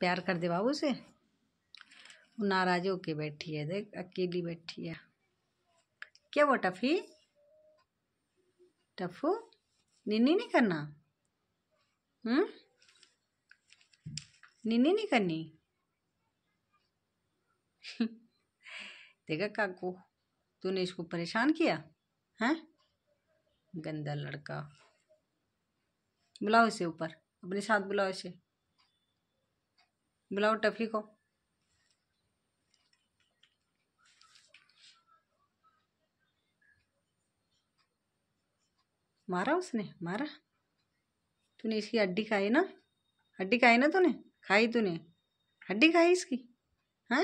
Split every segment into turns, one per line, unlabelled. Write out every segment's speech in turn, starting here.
प्यार कर दे बाबू से वो नाराज होके बैठी है देख अकेली बैठी है क्या वो टफी टफू निन्नी नहीं करना हम्म निन्नी नहीं करनी देखा काकू तूने इसको परेशान किया है गंदा लड़का बुलाओ इसे ऊपर अपने साथ बुलाओ इसे बुलाओ टफी को मारा उसने मारा तूने इसकी हड्डी खाई ना हड्डी खाई ना तूने खाई तूने हड्डी खाई इसकी हाँ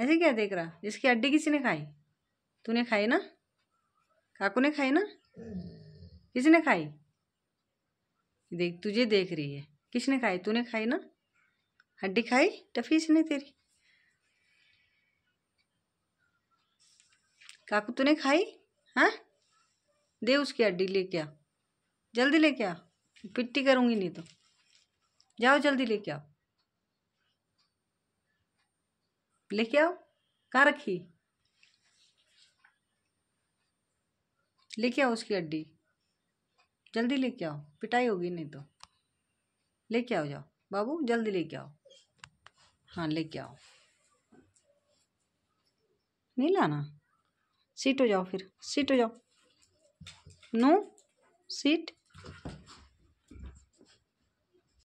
ऐसे क्या देख रहा इसकी हड्डी किसी ने खाई तूने खाई ना काकू ने खाई ना किसी ने खाई देख तुझे देख रही है किसने खाई तूने खाई ना हड्डी खाई टफी इसने तेरी काकू तूने खाई है हाँ? दे उसकी हड्डी लेके आ जल्दी लेके आ पिट्टी करूँगी नहीं तो जाओ जल्दी लेके आओ लेके आओ कहाँ रखी लेके आओ उसकी हड्डी जल्दी लेके आओ पिटाई होगी नहीं तो लेके आओ जाओ बाबू जल्दी लेके आओ हाँ लेके आओ नहीं लाना सीट हो जाओ फिर सीट हो जाओ नो सीट